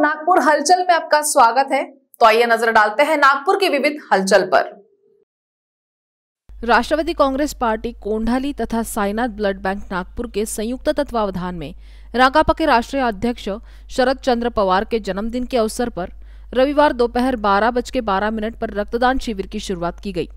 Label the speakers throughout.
Speaker 1: नागपुर हलचल में आपका स्वागत है तो आइए नजर डालते हैं नागपुर की विविध हलचल पर राष्ट्रवादी कांग्रेस पार्टी कोंढाली तथा साईनाथ ब्लड बैंक नागपुर के संयुक्त तत्वावधान में राकापा के राष्ट्रीय अध्यक्ष शरद चंद्र पवार के जन्मदिन के अवसर पर रविवार दोपहर बारह बज के बारह मिनट पर रक्तदान शिविर की शुरुआत की गई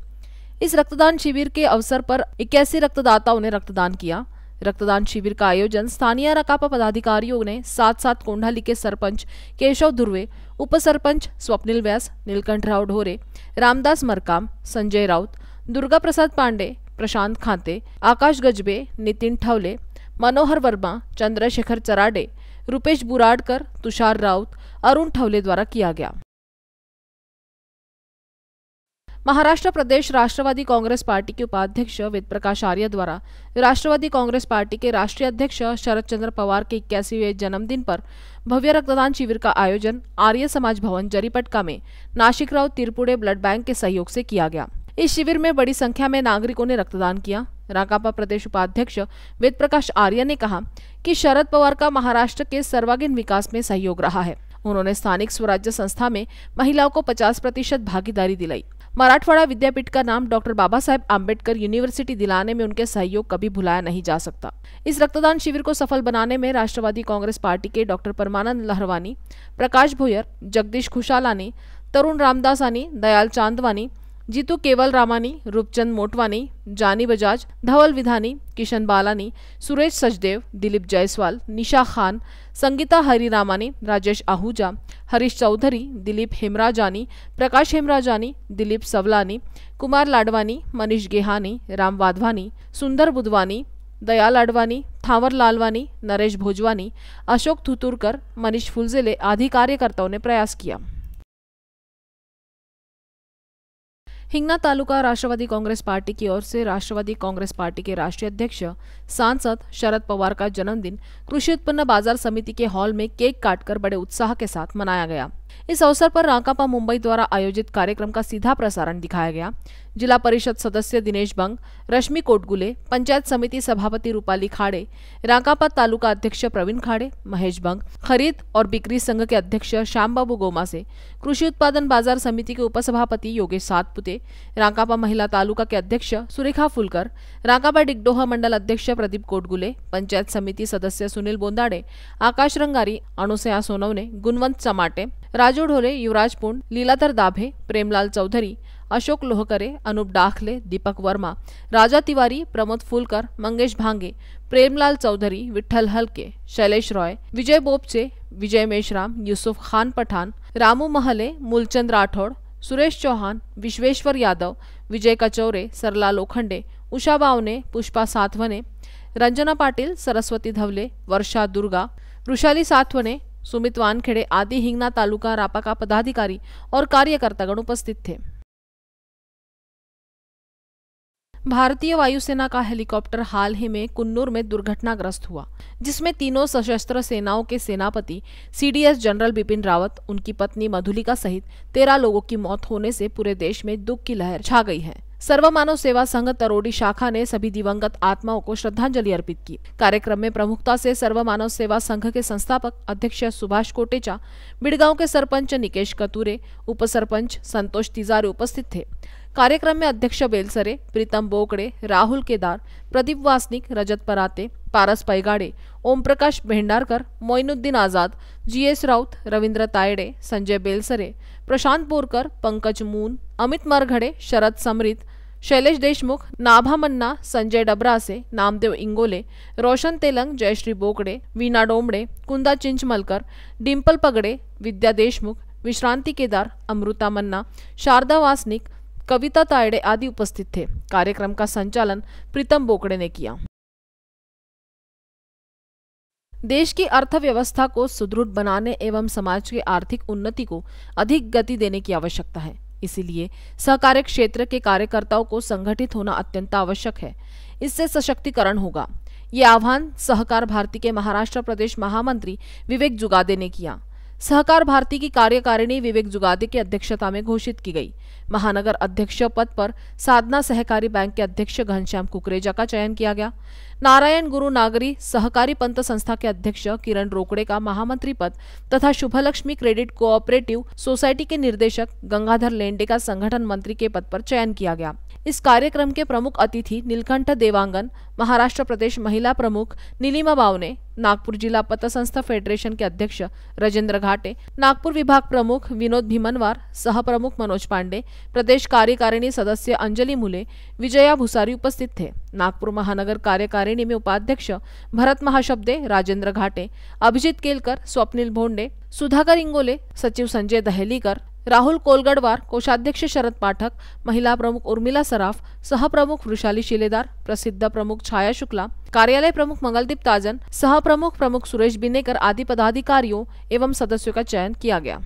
Speaker 1: इस रक्तदान शिविर के अवसर पर इक्यासी रक्तदाताओं ने रक्तदान किया रक्तदान शिविर का आयोजन स्थानीय रकापा पदाधिकारियों ने साथ साथ कोंडाली के सरपंच केशव धुर्वे उप सरपंच स्वप्निल व्यास नीलकंठ राव ढोरे रामदास मरकाम संजय राउत दुर्गा प्रसाद पांडे प्रशांत खाते आकाश गजबे नितिन ठवले मनोहर वर्मा चंद्रशेखर चराडे रुपेश बुराडकर तुषार राउत अरुण ठवले द्वारा किया गया महाराष्ट्र प्रदेश राष्ट्रवादी कांग्रेस पार्टी के उपाध्यक्ष वेद प्रकाश आर्य द्वारा राष्ट्रवादी कांग्रेस पार्टी के राष्ट्रीय अध्यक्ष शरद चंद्र पवार के इक्यासीवें जन्मदिन पर भव्य रक्तदान शिविर का आयोजन आर्य समाज भवन जरीपटका में राव तिरपुड़े ब्लड बैंक के सहयोग से किया गया इस शिविर में बड़ी संख्या में नागरिकों ने रक्तदान किया राकापा प्रदेश उपाध्यक्ष वेद प्रकाश आर्य ने कहा कि शरद पवार का महाराष्ट्र के सर्वागीण विकास में सहयोग रहा है उन्होंने स्थानिक स्वराज्य संस्था में महिलाओं को 50 प्रतिशत भागीदारी दिलाई मराठवाड़ा विद्यापीठ का नाम डॉक्टर बाबा साहेब आम्बेडकर यूनिवर्सिटी दिलाने में उनके सहयोग कभी भुलाया नहीं जा सकता इस रक्तदान शिविर को सफल बनाने में राष्ट्रवादी कांग्रेस पार्टी के डॉक्टर परमानंद लहरवानी प्रकाश भोयर जगदीश खुशालानी तरुण रामदासानी दयाल चांदवानी जीतू केवल रामानी रूपचंद मोटवानी जानी बजाज धवल विधानी किशन बालानी सुरेश सचदेव दिलीप जायसवाल निशा खान संगीता हरिरामानी राजेश आहूजा हरीश चौधरी दिलीप हेमराजानी प्रकाश हेमराजानी दिलीप सवलानी कुमार लाडवानी मनीष गेहानी राम वाधवानी सुंदर बुधवानी दयाल अडवाणी थावर लालवानी नरेश भोजवानी अशोक थुतुरकर मनीष फुलजेले आदि कार्यकर्ताओं ने प्रयास किया हिंगना तालुका राष्ट्रवादी कांग्रेस पार्टी की ओर से राष्ट्रवादी कांग्रेस पार्टी के राष्ट्रीय अध्यक्ष सांसद शरद पवार का जन्मदिन कृषि उत्पन्न बाजार समिति के हॉल में केक काटकर बड़े उत्साह के साथ मनाया गया इस अवसर पर राकापा मुंबई द्वारा आयोजित कार्यक्रम का सीधा प्रसारण दिखाया गया जिला परिषद सदस्य दिनेश बंग रश्मि कोटगुले पंचायत समिति सभापति रूपाली खाड़े राकापा तालुका अध्यक्ष प्रवीण खाड़े महेश बंग खरीद और बिक्री संघ के अध्यक्ष श्याम श्यामबाबू गोमासे कृषि उत्पादन बाजार समिति के उपसभापति योगेश सातपुते राकापा महिला तालुका के अध्यक्ष सुरेखा फुलकर राकापा डिगडोहा मंडल अध्यक्ष प्रदीप कोटगुले पंचायत समिति सदस्य सुनील बोंदाडे आकाश रंगारी अणुसया सोनवने गुणवंत चमाटे राजू ढोले युवराज पुंड लीलाधर दाभे प्रेमलाल चौधरी अशोक लोहकरे अनूप डाखले दीपक वर्मा राजा तिवारी प्रमोद फुलकर मंगेश भांगे प्रेमलाल चौधरी विठ्ठल हलके शैलेश रॉय विजय बोपचे विजय मेश्राम यूसुफ खान पठान रामू महले मूलचंद राठौड़ सुरेश चौहान विश्वेश्वर यादव विजय कचौरे सरला लोखंडे उषा बावने पुष्पा सातवने रंजना पाटिल सरस्वती धवले वर्षा दुर्गा वृषाली सातवने सुमित वानखेड़े आदि हिंगना तालुका रापा का पदाधिकारी और कार्यकर्तागण उपस्थित थे भारतीय वायुसेना का हेलीकॉप्टर हाल ही में कुन्नूर में दुर्घटनाग्रस्त हुआ जिसमें तीनों सशस्त्र सेनाओं के सेनापति सीडीएस जनरल बिपिन रावत उनकी पत्नी मधुलिका सहित तेरह लोगों की मौत होने से पूरे देश में दुख की लहर छा गई है सर्व मानव सेवा संघ तरोडी शाखा ने सभी दिवंगत आत्माओं को श्रद्धांजलि अर्पित की कार्यक्रम में प्रमुखता से सर्व मानव सेवा संघ के संस्थापक अध्यक्ष सुभाष कोटेचा बिड़गांव के सरपंच निकेश कतूरे उप सरपंच संतोष तिजारे उपस्थित थे कार्यक्रम में अध्यक्ष बेलसरे प्रीतम बोकड़े राहुल केदार प्रदीप वासनिक रजत पराते पारस पैगाड़े ओम प्रकाश भेंडारकर मोइनुद्दीन आजाद जीएस राउत रविन्द्र तायडे संजय बेलसरे प्रशांत बोरकर पंकज मून अमित मरघडे शरद समृत शैलेश देशमुख नाभा मन्ना संजय डबरासे नामदेव इंगोले रोशन तेलंग जयश्री बोकडे वीणा डोंबडे कुंदा चिंचमलकर डिम्पल पगडे विद्या देशमुख विश्रांति केदार अमृता मन्ना शारदा वासनिक कविता तायड़े आदि उपस्थित थे कार्यक्रम का संचालन प्रीतम बोकड़े ने किया देश की अर्थव्यवस्था को सुदृढ़ बनाने एवं समाज के आर्थिक उन्नति को अधिक गति देने की आवश्यकता है इसीलिए सहकार्य क्षेत्र के कार्यकर्ताओं को संगठित होना अत्यंत आवश्यक है इससे सशक्तिकरण होगा ये आह्वान सहकार भारती के महाराष्ट्र प्रदेश महामंत्री विवेक जुगादे ने किया सहकार भारती की कार्यकारिणी विवेक जुगादे की अध्यक्षता में घोषित की गई महानगर अध्यक्ष पद पर साधना सहकारी बैंक के अध्यक्ष घनश्याम कुकरेजा का चयन किया गया नारायण गुरु नागरी सहकारी पंत संस्था के अध्यक्ष किरण रोकड़े का महामंत्री पद तथा शुभलक्ष्मी क्रेडिट कोऑपरेटिव सोसाइटी के निर्देशक गंगाधर लेंडे का संगठन मंत्री के पद पर चयन किया गया इस कार्यक्रम के प्रमुख अतिथि नीलकंठ देवांगन महाराष्ट्र प्रदेश महिला प्रमुख नीलिमा बावने नागपुर जिला पतसंस्था फेडरेशन के अध्यक्ष राजेंद्र घाटे नागपुर विभाग प्रमुख विनोद भीमनवार सह प्रमुख मनोज पांडे प्रदेश कार्यकारिणी सदस्य अंजलि मुले विजया भुसारी उपस्थित थे नागपुर महानगर कार्यकारिणी में उपाध्यक्ष भरत महाशब्दे राजेंद्र घाटे अभिजीत केलकर स्वप्निल भोंडे सुधाकर इंगोले सचिव संजय दहेलीकर राहुल कोलगढ़वार कोषाध्यक्ष शरद पाठक महिला प्रमुख उर्मिला सराफ सहप्रमुख वृशाली शिलेदार प्रसिद्ध प्रमुख छाया शुक्ला कार्यालय प्रमुख मंगलदीप ताजन सहप्रमुख प्रमुख सुरेश बिनेकर आदि पदाधिकारियों एवं सदस्यों का चयन किया गया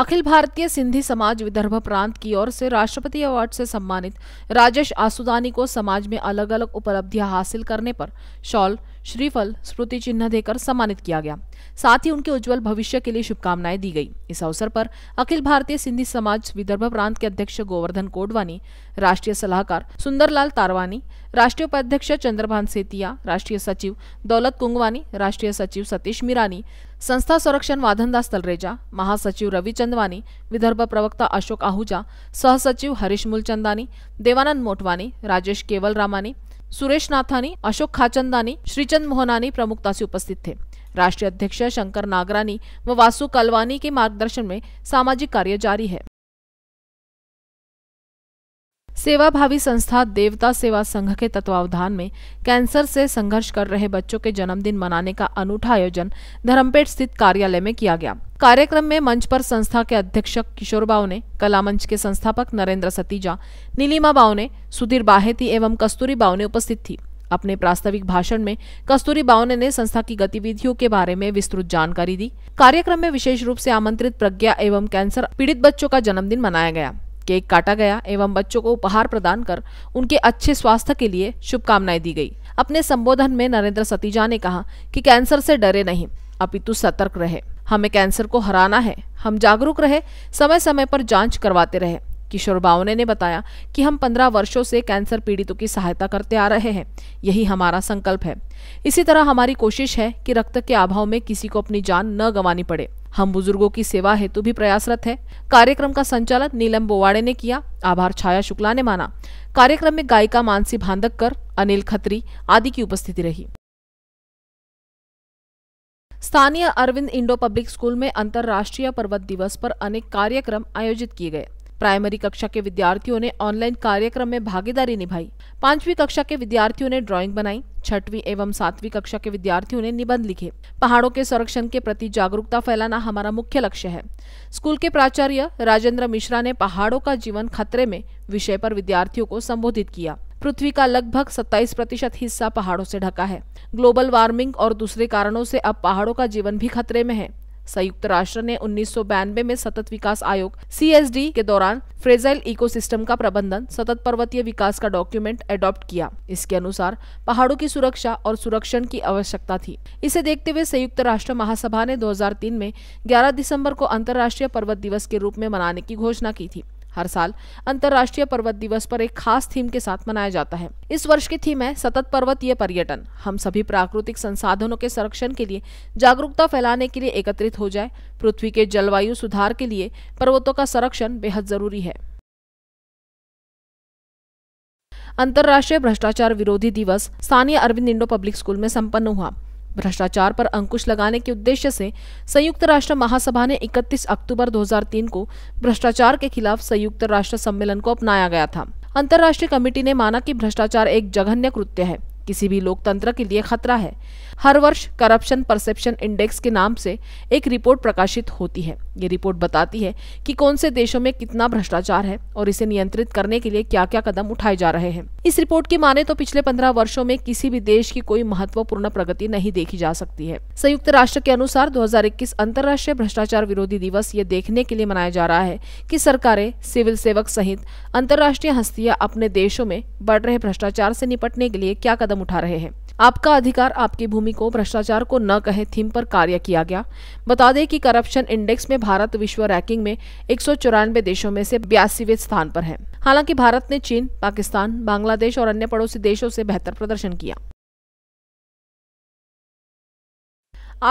Speaker 1: अखिल भारतीय सिंधी समाज विदर्भ प्रांत की ओर से राष्ट्रपति अवार्ड से सम्मानित राजेश आसुदानी को समाज में अलग अलग उपलब्धियां हासिल करने पर शॉल श्रीफल स्मृति चिन्ह देकर सम्मानित किया गया साथ ही उनके उज्जवल भविष्य के लिए शुभकामनाएं दी गई इस अवसर पर अखिल भारतीय सिंधी समाज विदर्भ प्रांत के अध्यक्ष गोवर्धन कोडवानी राष्ट्रीय सलाहकार सुंदरलाल तारवानी राष्ट्रीय उपाध्यक्ष चंद्रभान सेतिया राष्ट्रीय सचिव दौलत कुंगवानी राष्ट्रीय सचिव सतीश मीरानी संस्था संरक्षण वाधनदास तलरेजा महासचिव रवि चंदवानी विदर्भ प्रवक्ता अशोक आहुजा सहसचिव हरीश मूलचंदानी देवानंद मोटवानी राजेश केवलरामानी सुरेश नाथानी अशोक खाचंदानी श्रीचंद मोहनानी प्रमुखता से उपस्थित थे राष्ट्रीय अध्यक्ष शंकर नागरानी व वासु कलवानी के मार्गदर्शन में सामाजिक कार्य जारी है सेवाभावी संस्था देवता सेवा संघ के तत्वावधान में कैंसर से संघर्ष कर रहे बच्चों के जन्मदिन मनाने का अनूठा आयोजन धर्मपेट स्थित कार्यालय में किया गया कार्यक्रम में मंच पर संस्था के अध्यक्ष किशोर बाव ने कला मंच के संस्थापक नरेंद्र सतीजा नीलिमा बाव ने सुधीर बाहेती एवं कस्तूरी बाव ने उपस्थित थी अपने प्रास्ताविक भाषण में कस्तूरी बावने ने संस्था की गतिविधियों के बारे में विस्तृत जानकारी दी कार्यक्रम में विशेष रूप से आमंत्रित प्रज्ञा एवं कैंसर पीड़ित बच्चों का जन्मदिन मनाया गया केक काटा गया एवं बच्चों को उपहार प्रदान कर उनके अच्छे स्वास्थ्य के लिए शुभकामनाएं दी गई अपने संबोधन में नरेंद्र सतीजा ने कहा कि कैंसर से डरे नहीं अपितु सतर्क रहे हमें कैंसर को हराना है हम जागरूक रहे समय समय पर जांच करवाते रहे किशोर बावने ने बताया कि हम पंद्रह वर्षों से कैंसर पीड़ितों की सहायता करते आ रहे हैं यही हमारा संकल्प है इसी तरह हमारी कोशिश है कि रक्त के अभाव में किसी को अपनी जान न गंवानी पड़े हम बुजुर्गों की सेवा हेतु भी प्रयासरत है कार्यक्रम का संचालन नीलम बोवाड़े ने किया आभार छाया शुक्ला ने माना कार्यक्रम में गायिका मानसी भांदक्कर अनिल खत्री आदि की उपस्थिति रही स्थानीय अरविंद इंडो पब्लिक स्कूल में अंतर्राष्ट्रीय पर्वत दिवस पर अनेक कार्यक्रम आयोजित किए गए प्राइमरी कक्षा के विद्यार्थियों ने ऑनलाइन कार्यक्रम में भागीदारी निभाई पांचवी कक्षा के विद्यार्थियों ने ड्राइंग बनाई छठवीं एवं सातवीं कक्षा के विद्यार्थियों ने निबंध लिखे पहाड़ों के संरक्षण के प्रति जागरूकता फैलाना हमारा मुख्य लक्ष्य है स्कूल के प्राचार्य राजेंद्र मिश्रा ने पहाड़ों का जीवन खतरे में विषय पर विद्यार्थियों को संबोधित किया पृथ्वी का लगभग 27 प्रतिशत हिस्सा पहाड़ों से ढका है ग्लोबल वार्मिंग और दूसरे कारणों से अब पहाड़ों का जीवन भी खतरे में है संयुक्त राष्ट्र ने उन्नीस में सतत विकास आयोग सी के दौरान फ्रेजाइल इकोसिस्टम का प्रबंधन सतत पर्वतीय विकास का डॉक्यूमेंट एडॉप्ट किया इसके अनुसार पहाड़ों की सुरक्षा और सुरक्षण की आवश्यकता थी इसे देखते हुए संयुक्त राष्ट्र महासभा ने 2003 में 11 दिसंबर को अंतर्राष्ट्रीय पर्वत दिवस के रूप में मनाने की घोषणा की थी हर साल अंतर्राष्ट्रीय पर्वत दिवस पर एक खास थीम के साथ मनाया जाता है इस वर्ष की थीम है सतत पर्वतीय पर्यटन हम सभी प्राकृतिक संसाधनों के संरक्षण के लिए जागरूकता फैलाने के लिए एकत्रित हो जाए पृथ्वी के जलवायु सुधार के लिए पर्वतों का संरक्षण बेहद जरूरी है अंतर्राष्ट्रीय भ्रष्टाचार विरोधी दिवस स्थानीय अरविंद इंडो पब्लिक स्कूल में संपन्न हुआ भ्रष्टाचार पर अंकुश लगाने के उद्देश्य से संयुक्त राष्ट्र महासभा ने 31 अक्टूबर 2003 को भ्रष्टाचार के खिलाफ संयुक्त राष्ट्र सम्मेलन को अपनाया गया था अंतर्राष्ट्रीय कमेटी ने माना कि भ्रष्टाचार एक जघन्य कृत्य है किसी भी लोकतंत्र के लिए खतरा है हर वर्ष करप्शन परसेप्शन इंडेक्स के नाम से एक रिपोर्ट प्रकाशित होती है ये रिपोर्ट बताती है कि कौन से देशों में कितना भ्रष्टाचार है और इसे नियंत्रित करने के लिए क्या क्या कदम उठाए जा रहे हैं इस रिपोर्ट की माने तो पिछले पंद्रह वर्षों में किसी भी देश की कोई महत्वपूर्ण प्रगति नहीं देखी जा सकती है संयुक्त राष्ट्र के अनुसार दो अंतर्राष्ट्रीय भ्रष्टाचार विरोधी दिवस ये देखने के लिए मनाया जा रहा है की सरकारें सिविल सेवक सहित अंतर्राष्ट्रीय हस्तियाँ अपने देशों में बढ़ रहे भ्रष्टाचार से निपटने के लिए क्या कदम कदम उठा रहे हैं आपका अधिकार आपकी भूमि को भ्रष्टाचार को न कहे थीम पर कार्य किया गया बता दें कि करप्शन इंडेक्स में भारत विश्व रैंकिंग में एक देशों में से बयासीवे स्थान पर है हालांकि भारत ने चीन पाकिस्तान बांग्लादेश और अन्य पड़ोसी देशों से बेहतर प्रदर्शन किया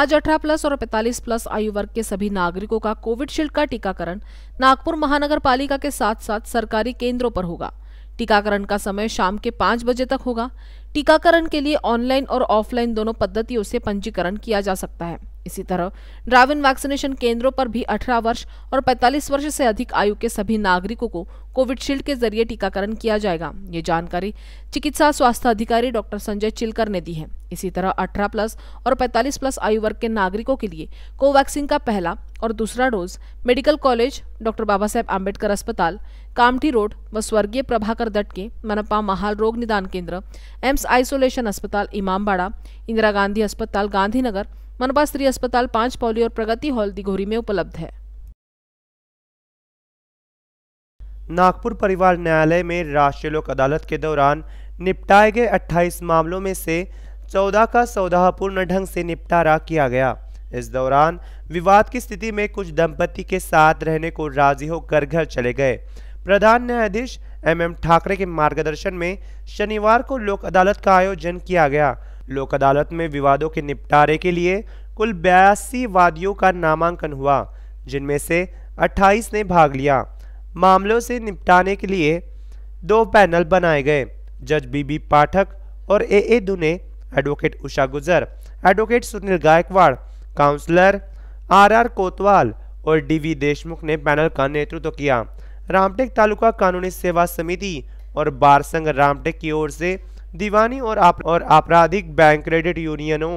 Speaker 1: आज 18 प्लस और 45 प्लस आयु वर्ग के सभी नागरिकों का कोविडशील्ड का टीकाकरण नागपुर महानगर पालिका के साथ साथ सरकारी केंद्रों पर होगा टीकाकरण का समय शाम के पाँच बजे तक होगा टीकाकरण के लिए ऑनलाइन और ऑफलाइन दोनों पद्धतियों से पंजीकरण किया जा सकता है इसी तरह इन वैक्सीनेशन केंद्रों पर भी 18 वर्ष और 45 वर्ष से अधिक आयु के सभी नागरिकों को कोविडशील्ड के जरिए टीकाकरण किया जाएगा ये जानकारी चिकित्सा स्वास्थ्य अधिकारी डॉक्टर संजय चिलकर ने दी है इसी तरह 18 प्लस और 45 प्लस आयु वर्ग के नागरिकों के लिए कोवैक्सीन का पहला और दूसरा dose medical college doctor Baba Saheb Ambedkar अस्पताल कामठी रोड व स्वर्गीय प्रभाकर दटके मनपा महाल रोग निदान केंद्र एम्स आइसोलेशन अस्पताल इमामबाड़ा इंदिरा गांधी अस्पताल गांधीनगर मनपा स्त्री अस्पताल पांच पौली और प्रगति हॉल दिघोरी में उपलब्ध है
Speaker 2: नागपुर परिवार न्यायालय में राष्ट्रीय लोक अदालत के दौरान निपटाए गए 28 मामलों में से 14 का सौदापूर्ण ढंग से निपटारा किया गया इस दौरान विवाद की स्थिति में कुछ दंपति के साथ रहने को राजी होकर घर चले गए प्रधान न्यायाधीश एमएम ठाकरे के मार्गदर्शन में शनिवार को लोक अदालत का आयोजन किया गया लोक अदालत में विवादों के निपटारे के लिए कुल बयासी वादियों का नामांकन हुआ जिनमें से 28 ने भाग लिया मामलों से निपटाने के लिए दो पैनल बनाए गए जज बीबी पाठक और ए ए दुने advocate Usha Gujar advocate Sunil Gaikwad councillor R R Kotwal और डी वी देशमुख ने पैनल का नेतृत्व तो किया रामटेक तालुका कानूनी सेवा समिति और बार संघ रामटेक की ओर से दीवानी और आप और आपराधिक बैंक क्रेडिट यूनियनों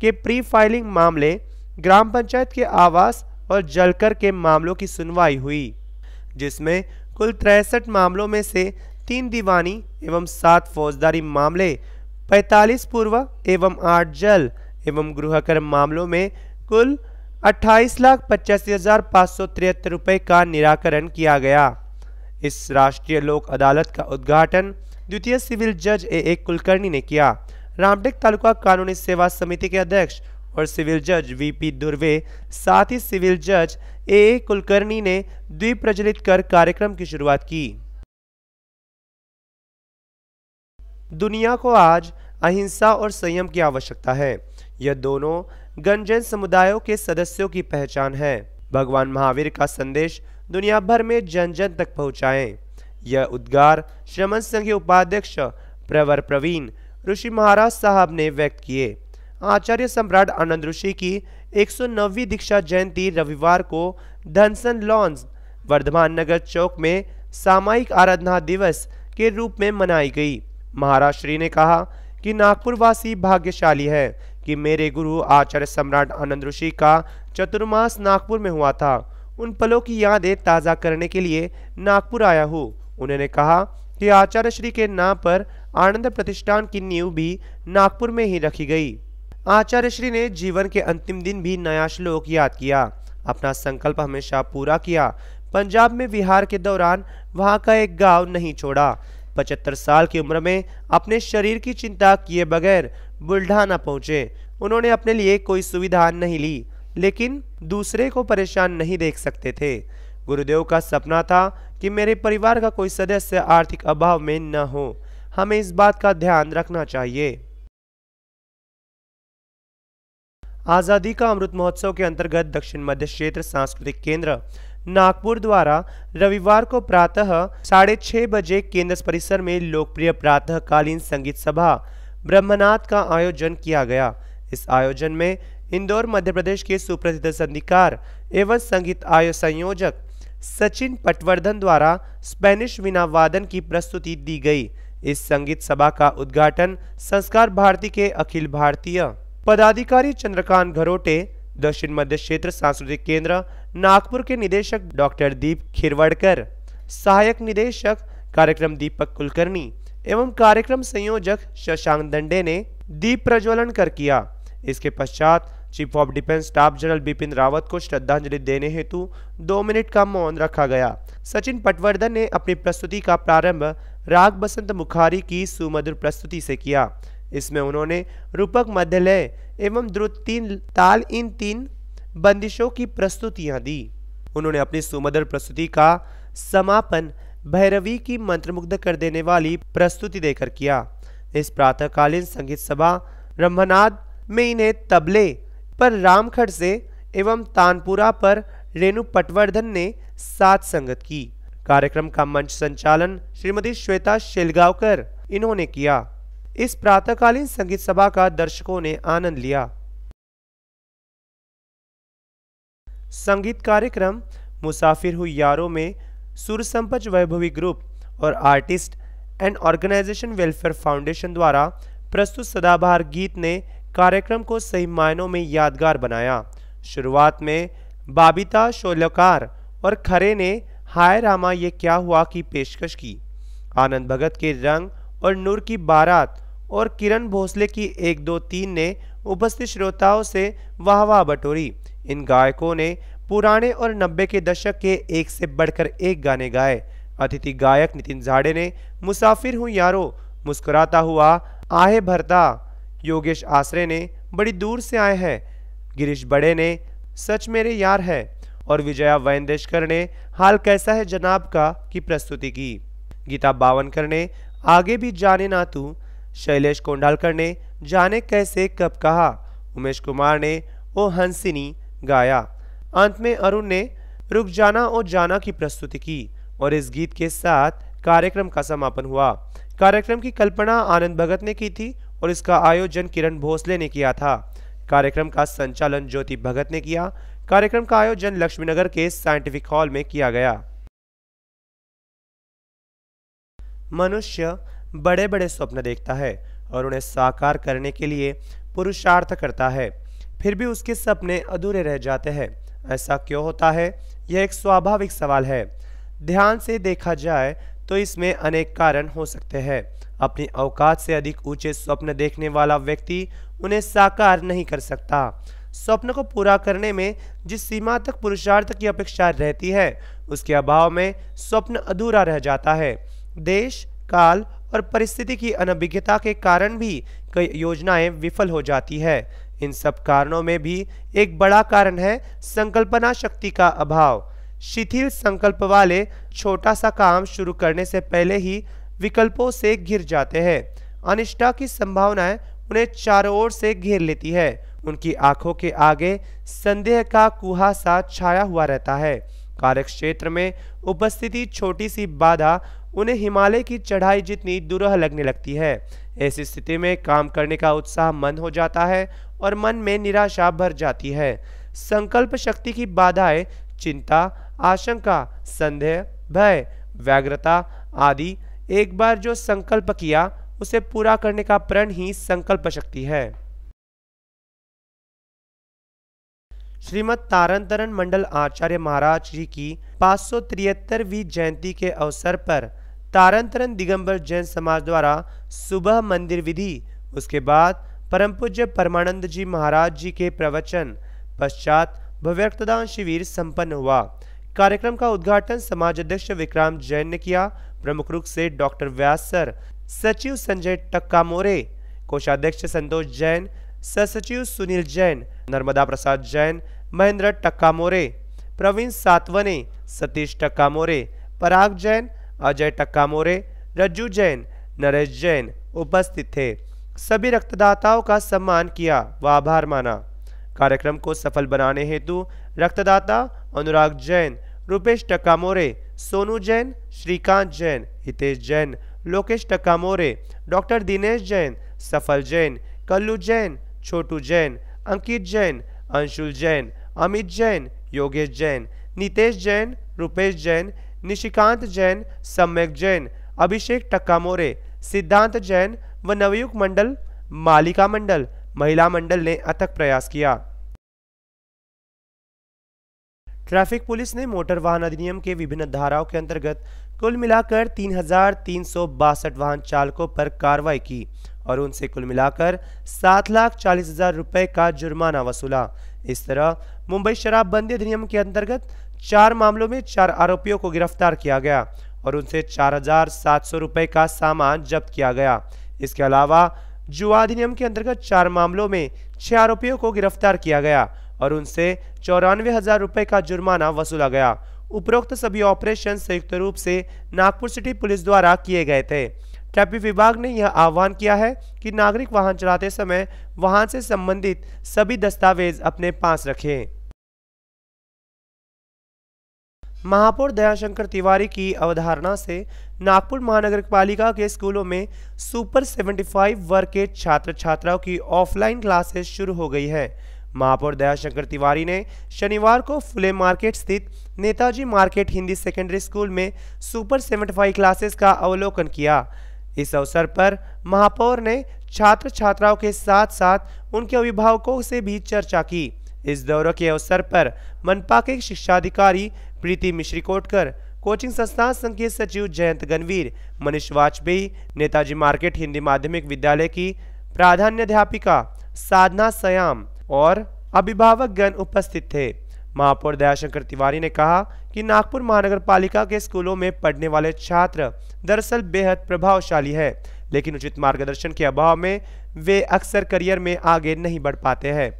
Speaker 2: के प्री फाइलिंग मामले ग्राम पंचायत के आवास और जलकर के मामलों की सुनवाई हुई जिसमें कुल तिरसठ मामलों में से तीन दीवानी एवं सात फौजदारी मामले 45 पूर्व एवं आठ जल एवं गृहकर मामलों में कुल अट्ठाईस लाख पचासी हजार पाँच सौ तिहत्तर रुपये का निराकरण किया गया इस राष्ट्रीय लोक अदालत का उद्घाटन द्वितीय सिविल जज ए ए कुलकर्णी ने किया रामटेक तालुका कानूनी सेवा समिति के अध्यक्ष और सिविल जज वीपी दुर्वे साथ ही सिविल जज ए ए कुलकर्णी ने द्वीप प्रज्वलित कर कार्यक्रम की शुरुआत की दुनिया को आज अहिंसा और संयम की आवश्यकता है यह दोनों गंजन समुदायों के सदस्यों की पहचान है भगवान महावीर का संदेश दुनिया भर में जन जन तक पहुंचाएं। यह उद्गार श्रमण संघ के उपाध्यक्ष प्रवर प्रवीण ऋषि महाराज साहब ने व्यक्त किए आचार्य सम्राट आनंद ऋषि की 109वीं दीक्षा जयंती रविवार को धनसन लॉन्स वर्धमान नगर चौक में सामायिक आराधना दिवस के रूप में मनाई गई महाराज श्री ने कहा कि नागपुरवासी भाग्यशाली है कि मेरे गुरु आचार्य सम्राट आनंद ऋषि का चतुर्मास नागपुर में हुआ था उन पलों की यादें ताज़ा करने के लिए नागपुर आया हूँ उन्होंने कहा कि आचार्य श्री के नाम पर आनंद प्रतिष्ठान की नींव भी नागपुर में ही रखी गई आचार्य श्री ने जीवन के अंतिम दिन भी नया श्लोक याद किया अपना संकल्प हमेशा पूरा किया पंजाब में विहार के दौरान वहां का एक गांव नहीं छोड़ा पचहत्तर साल की उम्र में अपने शरीर की चिंता किए बगैर बुल्ढाना पहुंचे उन्होंने अपने लिए कोई सुविधा नहीं ली लेकिन दूसरे को परेशान नहीं देख सकते थे गुरुदेव का सपना था कि मेरे परिवार का कोई सदस्य आर्थिक अभाव में न हो हमें इस बात का ध्यान रखना चाहिए आज़ादी का अमृत महोत्सव के अंतर्गत दक्षिण मध्य क्षेत्र सांस्कृतिक केंद्र नागपुर द्वारा रविवार को प्रातः साढ़े छह बजे केंद्र परिसर में लोकप्रिय प्रातःकालीन संगीत सभा ब्रह्मनाथ का आयोजन किया गया इस आयोजन में इंदौर मध्य प्रदेश के सुप्रसिद्ध संगीतकार एवं संगीत आयो संयोजक सचिन पटवर्धन द्वारा स्पेनिश वादन की प्रस्तुति दी गई इस संगीत सभा का उद्घाटन संस्कार भारती के अखिल भारतीय पदाधिकारी चंद्रकांत घरोटे दक्षिण मध्य क्षेत्र सांस्कृतिक केंद्र नागपुर के निदेशक डॉक्टर दीप खिरवड़कर सहायक निदेशक कार्यक्रम दीपक कुलकर्णी एवं कार्यक्रम संयोजक शशांक दंडे ने दीप प्रज्वलन कर किया इसके पश्चात chief of defence staff general Bipin Rawat को श्रद्धांजलि देने हेतु दो मिनट का मौन रखा गया सचिन पटवर्धन ने अपनी प्रस्तुति का प्रारंभ राग बसंत मुखारी की सुमधुर प्रस्तुति से किया इसमें उन्होंने रूपक मध्यलय एवं द्रुत तीन ताल इन तीन बंदिशों की प्रस्तुतियां दी उन्होंने अपनी सुमधुर प्रस्तुति का समापन भैरवी की मंत्रमुग्ध कर देने वाली प्रस्तुति देकर किया इस प्रातःकालीन संगीत सभा ब्रह्मनाद में इन्हें तबले पर रामखड़ से एवं तानपुरा पर रेणु पटवर्धन ने सात संगत की कार्यक्रम का मंच संचालन श्रीमती श्वेता शेलगावकर इन्होंने किया इस प्रातःकालीन संगीत सभा का दर्शकों ने आनंद लिया संगीत कार्यक्रम मुसाफिर हुई यारों में सुर संपज वैभवी ग्रुप और artist and organisation welfare foundation द्वारा प्रस्तुत सदाबहार गीत ने कार्यक्रम को सही मायनों में यादगार बनाया शुरुआत में बाबिता शोलकार और खरे ने हाय रामा ये क्या हुआ की पेशकश की आनंद भगत के रंग और नूर की बारात और किरण भोसले की एक दो तीन ने उपस्थित श्रोताओं से वाह वाह बटोरी इन गायकों ने पुराने और नब्बे के दशक के एक से बढ़कर एक गाने गाए अतिथि गायक नितिन झाड़े ने मुसाफिर हूँ यारो मुस्कुराता हुआ आहे भरता योगेश आश्रय ने बड़ी दूर से आए हैं गिरीश बड़े ने सच मेरे यार है और विजया वैंदेशकर ने हाल कैसा है जनाब का की प्रस्तुति की गीता बावनकर ने आगे भी जाने ना तू शैलेश कोंडालकर ने जाने कैसे कब कहा उमेश कुमार ने ओ हंसिनी गाया अंत में अरुण ने रुक जाना ओ जाना की प्रस्तुति की और इस गीत के साथ कार्यक्रम का समापन हुआ कार्यक्रम की कल्पना आनंद भगत ने की थी और इसका आयोजन किरण भोसले ने किया था कार्यक्रम का संचालन ज्योति भगत ने किया कार्यक्रम का आयोजन लक्ष्मीनगर के साइंटिफिक हॉल में किया गया मनुष्य बड़े बड़े स्वप्न देखता है और उन्हें साकार करने के लिए पुरुषार्थ करता है फिर भी उसके सपने अधूरे रह जाते हैं ऐसा क्यों होता है यह एक स्वाभाविक सवाल है ध्यान से देखा जाए तो इसमें अनेक कारण हो सकते हैं अपनी अवकात से अधिक ऊंचे स्वप्न देखने वाला व्यक्ति उन्हें साकार नहीं कर सकता स्वप्न को पूरा करने में जिस सीमा तक पुरुषार्थ की अपेक्षा रहती है उसके अभाव में स्वप्न अधूरा रह जाता है देश काल और परिस्थिति की अनभिज्ञता के कारण भी कई योजनाएं विफल हो जाती है इन सब कारणों में भी एक बड़ा कारण है संकल्पना शक्ति का अभाव शिथिल संकल्प वाले छोटा सा काम शुरू करने से पहले ही विकल्पों से घिर जाते हैं अनिष्टा की संभावनाएं उन्हें चारों ओर से घेर लेती है उनकी आंखों के आगे संदेह का कुहासा छाया हुआ रहता है कार्यक्षेत्र में उपस्थिति छोटी सी बाधा उन्हें हिमालय की चढ़ाई जितनी दुरह लगने लगती है ऐसी स्थिति में काम करने का उत्साह मंद हो जाता है और मन में निराशा भर जाती है संकल्प शक्ति की बाधाएं चिंता आशंका संदेह भय व्याग्रता आदि एक बार जो संकल्प किया उसे पूरा करने का प्रण ही संकल्प शक्ति है श्रीमद तारण मंडल आचार्य महाराज जी की पाँच सौ जयंती के अवसर पर तारण दिगंबर जैन समाज द्वारा सुबह मंदिर विधि उसके बाद परम पूज्य परमानंद जी महाराज जी के प्रवचन पश्चात भव्यक्तदान शिविर संपन्न हुआ कार्यक्रम का उद्घाटन समाज अध्यक्ष विक्रांत जैन ने किया प्रमुख रूप से डॉक्टर व्यास सर सचिव संजय टक्का मोरे कोषाध्यक्ष संतोष जैन सचिव सुनील जैन नर्मदा प्रसाद जैन महेंद्र टक्का मोरे प्रवीण सातवने सतीश टक्का मोरे पराग जैन अजय टक्का मोरे रज्जू जैन नरेश जैन उपस्थित थे सभी रक्तदाताओं का सम्मान किया व आभार माना कार्यक्रम को सफल बनाने हेतु रक्तदाता अनुराग जैन रुपेश टक्का मोरे सोनू जैन श्रीकांत जैन हितेश जैन लोकेश टकामोरे डॉक्टर दिनेश जैन सफल जैन कल्लू जैन छोटू जैन अंकित जैन अंशुल जैन अमित जैन योगेश जैन नितेश जैन रुपेश जैन निशिकांत जैन सम्यक जैन अभिषेक टक्कामोरे सिद्धांत जैन व नवयुग मंडल मालिका मंडल महिला मंडल ने अथक प्रयास किया ट्रैफिक पुलिस ने मोटर वाहन अधिनियम के विभिन्न धाराओं के अंतर्गत कुल मिलाकर तीन वाहन चालकों पर कार्रवाई की और उनसे कुल मिलाकर सात लाख चालीस हजार रुपये का जुर्माना वसूला इस तरह मुंबई शराबबंदी अधिनियम के अंतर्गत चार मामलों में चार आरोपियों को गिरफ्तार किया गया और उनसे चार हजार सात सौ रुपये का सामान जब्त किया गया इसके अलावा जुआ अधिनियम के अंतर्गत चार मामलों में छह आरोपियों को गिरफ्तार किया गया और उनसे चौरानवे हजार रुपए का जुर्माना वसूला गया उपरोक्त सभी ऑपरेशन संयुक्त रूप से नागपुर सिटी पुलिस द्वारा किए गए थे ट्रैफिक विभाग ने यह आह्वान किया है कि नागरिक वाहन चलाते समय वाहन से संबंधित सभी दस्तावेज अपने पास रखें महापौर दयाशंकर तिवारी की अवधारणा से नागपुर महानगर पालिका के स्कूलों में सुपर 75 वर्ग के छात्र छात्राओं की ऑफलाइन क्लासेस शुरू हो गई है महापौर दयाशंकर तिवारी ने शनिवार को फुले मार्केट स्थित Netaji market Hindi secondary school में सुपर सेवेंटी क्लासेस का अवलोकन किया इस अवसर पर महापौर ने छात्र छात्राओं के साथ साथ उनके अभिभावकों से भी चर्चा की इस दौरे के अवसर पर मनपा के शिक्षा अधिकारी प्रीति मिश्री कोटकर कोचिंग संस्थान संघ के सचिव जयंत गणवीर मनीष वाजपेयी नेताजी मार्केट हिंदी माध्यमिक विद्यालय की प्राधान्याध्यापिका साधना सयाम और अभिभावक गण उपस्थित थे महापौर दयाशंकर तिवारी ने कहा कि नागपुर महानगर पालिका के स्कूलों में पढ़ने वाले छात्र दरअसल बेहद प्रभावशाली है लेकिन उचित मार्गदर्शन के अभाव में वे अक्सर करियर में आगे नहीं बढ़ पाते हैं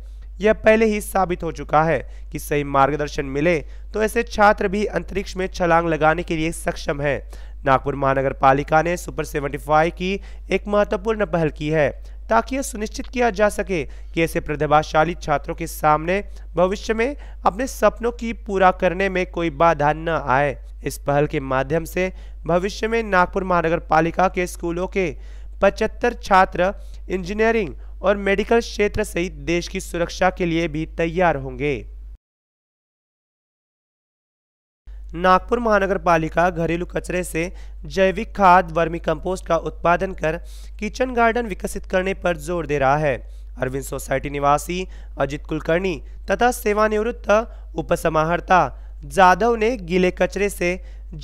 Speaker 2: यह पहले ही साबित हो चुका है कि सही मार्गदर्शन मिले तो ऐसे छात्र भी अंतरिक्ष में छलांग लगाने के लिए सक्षम हैं। नागपुर महानगर पालिका ने सुपर फाइव की एक महत्वपूर्ण पहल की है ताकि यह सुनिश्चित किया जा सके कि ऐसे प्रतिभाशाली छात्रों के सामने भविष्य में अपने सपनों की पूरा करने में कोई बाधा न आए इस पहल के माध्यम से भविष्य में नागपुर महानगर पालिका के स्कूलों के पचहत्तर छात्र इंजीनियरिंग और मेडिकल क्षेत्र सहित देश की सुरक्षा के लिए भी तैयार होंगे नागपुर महानगर पालिका घरेलू कचरे से जैविक खाद वर्मी कंपोस्ट का उत्पादन कर किचन गार्डन विकसित करने पर जोर दे रहा है अरविंद सोसाइटी निवासी अजित कुलकर्णी तथा सेवानिवृत्त उपसमाहर्ता जाधव ने गीले कचरे से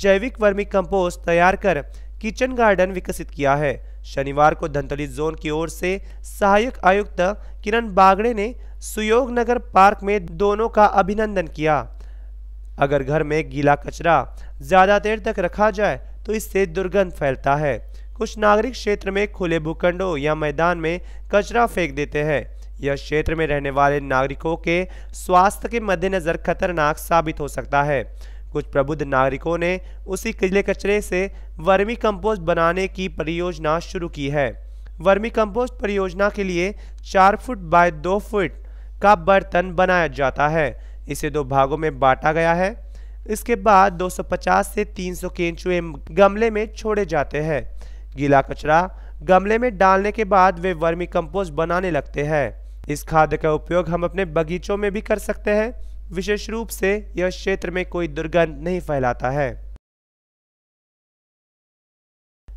Speaker 2: जैविक वर्मी कंपोस्ट तैयार कर किचन गार्डन विकसित किया है शनिवार को धनतली जोन की ओर से सहायक आयुक्त किरण बागड़े ने सुयोग नगर पार्क में दोनों का अभिनंदन किया अगर घर में गीला कचरा ज़्यादा देर तक रखा जाए तो इससे दुर्गंध फैलता है कुछ नागरिक क्षेत्र में खुले भूखंडों या मैदान में कचरा फेंक देते हैं यह क्षेत्र में रहने वाले नागरिकों के स्वास्थ्य के मद्देनज़र खतरनाक साबित हो सकता है कुछ प्रबुद्ध नागरिकों ने उसी किले कचरे से वर्मी कंपोस्ट बनाने की परियोजना शुरू की है वर्मी कंपोस्ट परियोजना के लिए चार फुट बाय दो फुट का बर्तन बनाया जाता है इसे दो भागों में बांटा गया है इसके बाद 250 से 300 सौ केंचुए गमले में छोड़े जाते हैं गीला कचरा गमले में डालने के बाद वे वर्मी कंपोस्ट बनाने लगते हैं इस खाद का उपयोग हम अपने बगीचों में भी कर सकते हैं विशेष रूप से यह क्षेत्र में कोई दुर्गंध नहीं फैलाता है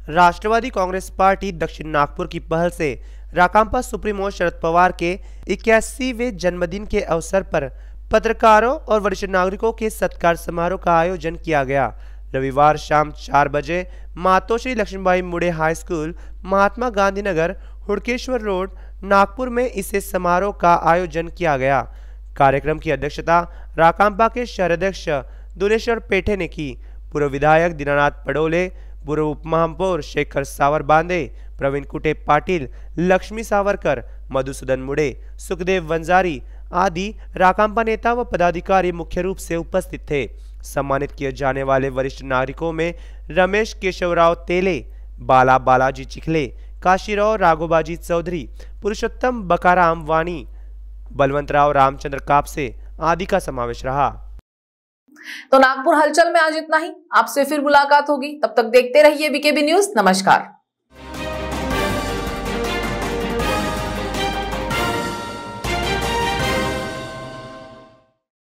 Speaker 2: राष्ट्रवादी कांग्रेस पार्टी दक्षिण नागपुर की पहल से राकांपा सुप्रीमो शरद पवार के इक्यासीवे जन्मदिन के अवसर पर पत्रकारों और वरिष्ठ नागरिकों के सत्कार समारोह का आयोजन किया गया रविवार शाम चार बजे Matoshri Laxmibai Mude high school Mahatma Gandhi Nagar Hudkeshwar road Nagpur में इसे समारोह का आयोजन किया गया कार्यक्रम की अध्यक्षता राकांपा के शहराध्यक्ष दुरेश्वर पेठे ने की पूर्व विधायक दीनानाथ पडोले पूर्व उपमहापौर शेखर सावर बांदे प्रवीण कुटे पाटिल लक्ष्मी सावरकर मधुसूदन मुड़े सुखदेव वंजारी आदि राकांपा नेता व पदाधिकारी मुख्य रूप से उपस्थित थे सम्मानित किए जाने वाले वरिष्ठ नागरिकों में रमेश केशवराव तेले बाला बालाजी चिखले काशीराव राघोबाजी चौधरी पुरुषोत्तम बकाराम वाणी बलवंतराव रामचंद्र कापसे आदि का समावेश रहा
Speaker 1: तो नागपुर हलचल में आज इतना ही आपसे फिर मुलाकात होगी तब तक देखते रहिए बीकेबी न्यूज नमस्कार